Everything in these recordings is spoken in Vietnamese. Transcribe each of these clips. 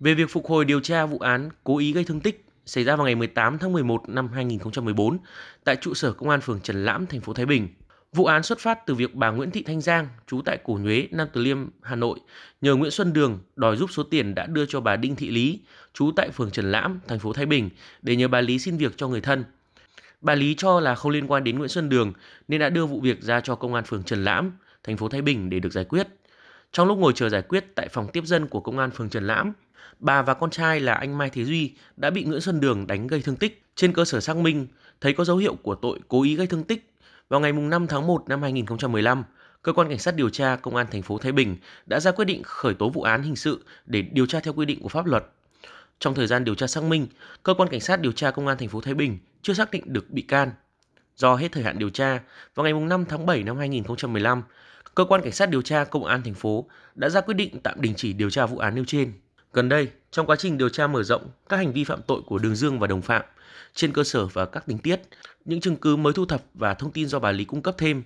Về việc phục hồi điều tra vụ án cố ý gây thương tích xảy ra vào ngày 18 tháng 11 năm 2014 tại trụ sở công an phường Trần Lãm, thành phố Thái Bình. Vụ án xuất phát từ việc bà Nguyễn Thị Thanh Giang, trú tại Cổ Nhuế, Nam Từ Liêm, Hà Nội, nhờ Nguyễn Xuân Đường đòi giúp số tiền đã đưa cho bà Đinh Thị Lý, trú tại phường Trần Lãm, thành phố Thái Bình, để nhờ bà Lý xin việc cho người thân. Bà Lý cho là không liên quan đến Nguyễn Xuân Đường nên đã đưa vụ việc ra cho công an phường Trần Lãm, thành phố Thái Bình để được giải quyết. Trong lúc ngồi chờ giải quyết tại phòng tiếp dân của công an phường Trần Lãm, bà và con trai là anh Mai Thế Duy đã bị Nguyễn Xuân Đường đánh gây thương tích. Trên cơ sở xác minh, thấy có dấu hiệu của tội cố ý gây thương tích, vào ngày 5 tháng 1 năm 2015, cơ quan cảnh sát điều tra công an thành phố Thái Bình đã ra quyết định khởi tố vụ án hình sự để điều tra theo quy định của pháp luật. Trong thời gian điều tra xác minh, cơ quan cảnh sát điều tra công an thành phố Thái Bình chưa xác định được bị can. Do hết thời hạn điều tra, vào ngày 5 tháng 7 năm 2015, cơ quan cảnh sát điều tra công an thành phố đã ra quyết định tạm đình chỉ điều tra vụ án nêu trên. Gần đây, trong quá trình điều tra mở rộng các hành vi phạm tội của Đường Dương và đồng phạm, trên cơ sở và các tình tiết, những chứng cứ mới thu thập và thông tin do bà Lý cung cấp thêm,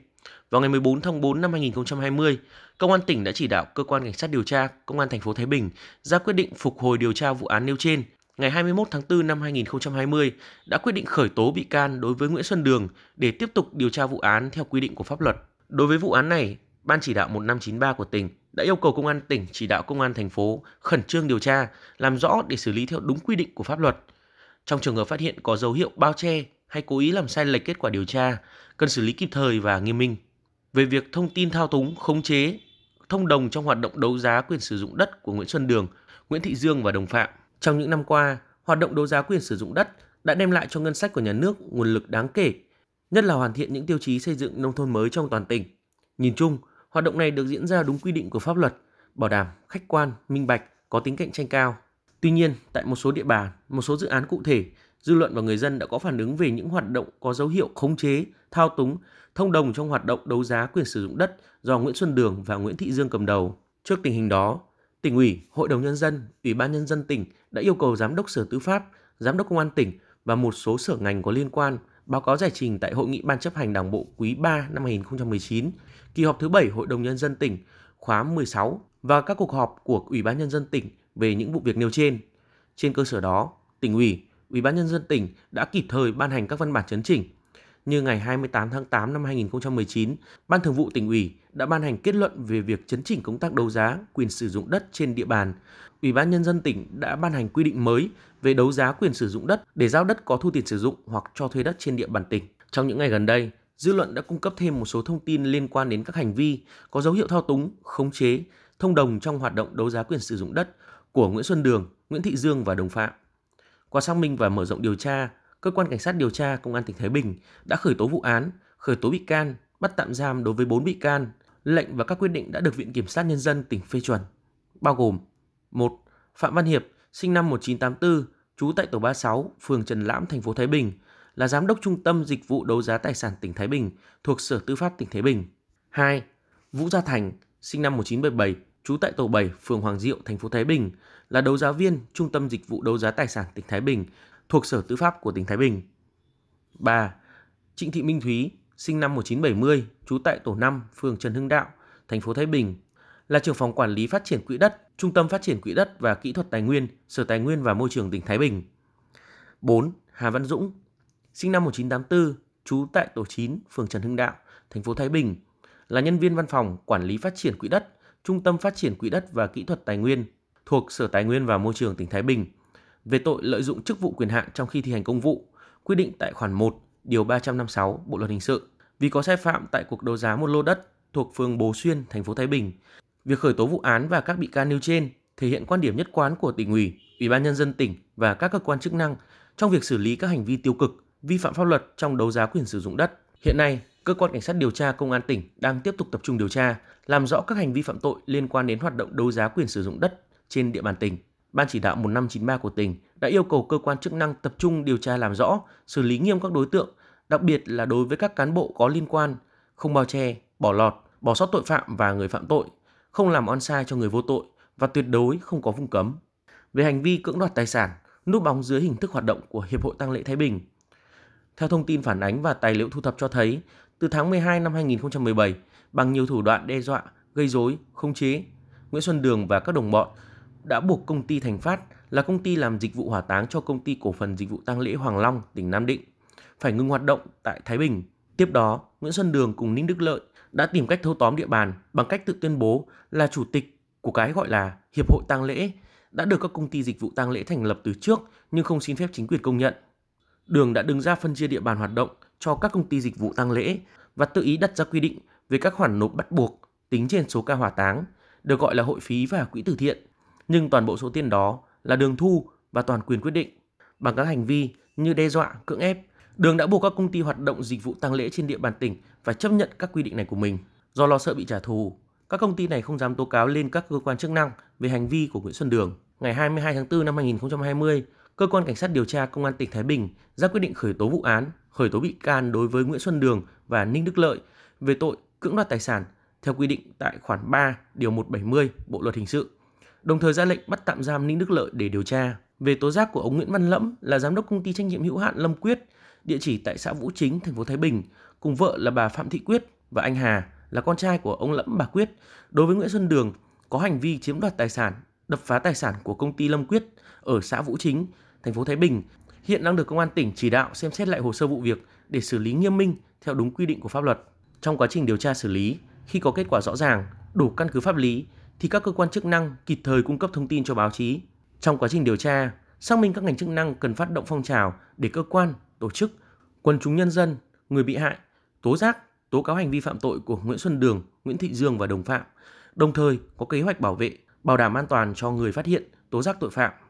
vào ngày 14 tháng 4 năm 2020, Công an tỉnh đã chỉ đạo cơ quan cảnh sát điều tra Công an thành phố Thái Bình ra quyết định phục hồi điều tra vụ án nêu trên. Ngày 21 tháng 4 năm 2020 đã quyết định khởi tố bị can đối với Nguyễn Xuân Đường để tiếp tục điều tra vụ án theo quy định của pháp luật. Đối với vụ án này, Ban chỉ đạo 1593 của tỉnh đã yêu cầu công an tỉnh chỉ đạo công an thành phố khẩn trương điều tra, làm rõ để xử lý theo đúng quy định của pháp luật. Trong trường hợp phát hiện có dấu hiệu bao che hay cố ý làm sai lệch kết quả điều tra, cần xử lý kịp thời và nghiêm minh. Về việc thông tin thao túng, khống chế, thông đồng trong hoạt động đấu giá quyền sử dụng đất của Nguyễn Xuân Đường, Nguyễn Thị Dương và đồng phạm, trong những năm qua, hoạt động đấu giá quyền sử dụng đất đã đem lại cho ngân sách của nhà nước nguồn lực đáng kể, nhất là hoàn thiện những tiêu chí xây dựng nông thôn mới trong toàn tỉnh. Nhìn chung, Hoạt động này được diễn ra đúng quy định của pháp luật, bảo đảm khách quan, minh bạch, có tính cạnh tranh cao. Tuy nhiên, tại một số địa bàn, một số dự án cụ thể, dư luận và người dân đã có phản ứng về những hoạt động có dấu hiệu khống chế, thao túng, thông đồng trong hoạt động đấu giá quyền sử dụng đất do Nguyễn Xuân Đường và Nguyễn Thị Dương cầm đầu. Trước tình hình đó, tỉnh ủy, hội đồng nhân dân, ủy ban nhân dân tỉnh đã yêu cầu giám đốc sở tư pháp, giám đốc công an tỉnh và một số sở ngành có liên quan báo cáo giải trình tại Hội nghị Ban chấp hành Đảng bộ quý 3 năm 2019, kỳ họp thứ 7 Hội đồng Nhân dân tỉnh khóa 16 và các cuộc họp của Ủy ban Nhân dân tỉnh về những vụ việc nêu trên. Trên cơ sở đó, tỉnh ủy, Ủy ban Nhân dân tỉnh đã kịp thời ban hành các văn bản chấn chỉnh, như ngày 28 tháng 8 năm 2019, Ban Thường vụ tỉnh ủy đã ban hành kết luận về việc chấn chỉnh công tác đấu giá quyền sử dụng đất trên địa bàn. Ủy ban nhân dân tỉnh đã ban hành quy định mới về đấu giá quyền sử dụng đất để giao đất có thu tiền sử dụng hoặc cho thuê đất trên địa bàn tỉnh. Trong những ngày gần đây, dư luận đã cung cấp thêm một số thông tin liên quan đến các hành vi có dấu hiệu thao túng, khống chế, thông đồng trong hoạt động đấu giá quyền sử dụng đất của Nguyễn Xuân Đường, Nguyễn Thị Dương và đồng phạm. Qua xác minh và mở rộng điều tra, cơ quan cảnh sát điều tra công an tỉnh Thái Bình đã khởi tố vụ án, khởi tố bị can, bắt tạm giam đối với 4 bị can. Lệnh và các quyết định đã được Viện Kiểm sát Nhân dân tỉnh phê chuẩn, bao gồm 1. Phạm Văn Hiệp, sinh năm 1984, trú tại tổ 36, phường Trần Lãm, thành phố Thái Bình, là giám đốc trung tâm dịch vụ đấu giá tài sản tỉnh Thái Bình thuộc Sở Tư pháp tỉnh Thái Bình. 2. Vũ Gia Thành, sinh năm 1977, trú tại tổ 7, phường Hoàng Diệu, thành phố Thái Bình, là đấu giá viên trung tâm dịch vụ đấu giá tài sản tỉnh Thái Bình, thuộc Sở Tư pháp của tỉnh Thái Bình. 3. Trịnh Thị Minh Thúy, sinh năm 1970, trú tại tổ 5, phường Trần Hưng Đạo, thành phố Thái Bình, là trưởng phòng quản lý phát triển quỹ đất, Trung tâm phát triển quỹ đất và kỹ thuật tài nguyên, Sở Tài nguyên và Môi trường tỉnh Thái Bình. 4. Hà Văn Dũng, sinh năm 1984, trú tại tổ 9, phường Trần Hưng Đạo, thành phố Thái Bình, là nhân viên văn phòng quản lý phát triển quỹ đất, Trung tâm phát triển quỹ đất và kỹ thuật tài nguyên thuộc Sở Tài nguyên và Môi trường tỉnh Thái Bình, về tội lợi dụng chức vụ quyền hạn trong khi thi hành công vụ, quy định tại khoản 1, điều 356 Bộ luật hình sự. Vì có sai phạm tại cuộc đấu giá một lô đất thuộc phường Bồ Xuyên, thành phố Thái Bình, việc khởi tố vụ án và các bị can nêu trên thể hiện quan điểm nhất quán của tỉnh ủy, ủy ban nhân dân tỉnh và các cơ quan chức năng trong việc xử lý các hành vi tiêu cực, vi phạm pháp luật trong đấu giá quyền sử dụng đất. Hiện nay, cơ quan cảnh sát điều tra công an tỉnh đang tiếp tục tập trung điều tra, làm rõ các hành vi phạm tội liên quan đến hoạt động đấu giá quyền sử dụng đất trên địa bàn tỉnh. Ban chỉ đạo 1593 của tỉnh đã yêu cầu cơ quan chức năng tập trung điều tra làm rõ, xử lý nghiêm các đối tượng, đặc biệt là đối với các cán bộ có liên quan, không bao che, bỏ lọt, bỏ sót tội phạm và người phạm tội, không làm oan sai cho người vô tội và tuyệt đối không có vùng cấm. Về hành vi cưỡng đoạt tài sản, núp bóng dưới hình thức hoạt động của Hiệp hội Tăng lễ Thái Bình. Theo thông tin phản ánh và tài liệu thu thập cho thấy, từ tháng 12 năm 2017, bằng nhiều thủ đoạn đe dọa, gây rối, khống chế, Nguyễn Xuân Đường và các đồng bọn đã buộc công ty Thành Phát là công ty làm dịch vụ hỏa táng cho công ty cổ phần dịch vụ tang lễ Hoàng Long, tỉnh Nam Định, phải ngừng hoạt động tại Thái Bình. Tiếp đó, Nguyễn Xuân Đường cùng Ninh Đức Lợi đã tìm cách thâu tóm địa bàn bằng cách tự tuyên bố là chủ tịch của cái gọi là Hiệp hội tang lễ đã được các công ty dịch vụ tang lễ thành lập từ trước nhưng không xin phép chính quyền công nhận. Đường đã đứng ra phân chia địa bàn hoạt động cho các công ty dịch vụ tang lễ và tự ý đặt ra quy định về các khoản nộp bắt buộc tính trên số ca hỏa táng, được gọi là hội phí và quỹ từ thiện nhưng toàn bộ số tiền đó là Đường thu và toàn quyền quyết định. Bằng các hành vi như đe dọa, cưỡng ép, Đường đã buộc các công ty hoạt động dịch vụ tang lễ trên địa bàn tỉnh phải chấp nhận các quy định này của mình. Do lo sợ bị trả thù, các công ty này không dám tố cáo lên các cơ quan chức năng về hành vi của Nguyễn Xuân Đường. Ngày 22 tháng 4 năm 2020, cơ quan cảnh sát điều tra công an tỉnh Thái Bình ra quyết định khởi tố vụ án, khởi tố bị can đối với Nguyễn Xuân Đường và Ninh Đức Lợi về tội cưỡng đoạt tài sản theo quy định tại khoản 3 điều 170 Bộ luật hình sự đồng thời ra lệnh bắt tạm giam Ninh Đức Lợi để điều tra về tố giác của ông Nguyễn Văn Lẫm là giám đốc công ty trách nhiệm hữu hạn Lâm Quyết, địa chỉ tại xã Vũ Chính, thành phố Thái Bình, cùng vợ là bà Phạm Thị Quyết và anh Hà là con trai của ông Lẫm bà Quyết đối với Nguyễn Xuân Đường có hành vi chiếm đoạt tài sản, đập phá tài sản của công ty Lâm Quyết ở xã Vũ Chính, thành phố Thái Bình. Hiện đang được công an tỉnh chỉ đạo xem xét lại hồ sơ vụ việc để xử lý nghiêm minh theo đúng quy định của pháp luật. Trong quá trình điều tra xử lý, khi có kết quả rõ ràng, đủ căn cứ pháp lý thì các cơ quan chức năng kịp thời cung cấp thông tin cho báo chí. Trong quá trình điều tra, xác minh các ngành chức năng cần phát động phong trào để cơ quan, tổ chức, quần chúng nhân dân, người bị hại tố giác, tố cáo hành vi phạm tội của Nguyễn Xuân Đường, Nguyễn Thị Dương và đồng phạm, đồng thời có kế hoạch bảo vệ, bảo đảm an toàn cho người phát hiện, tố giác tội phạm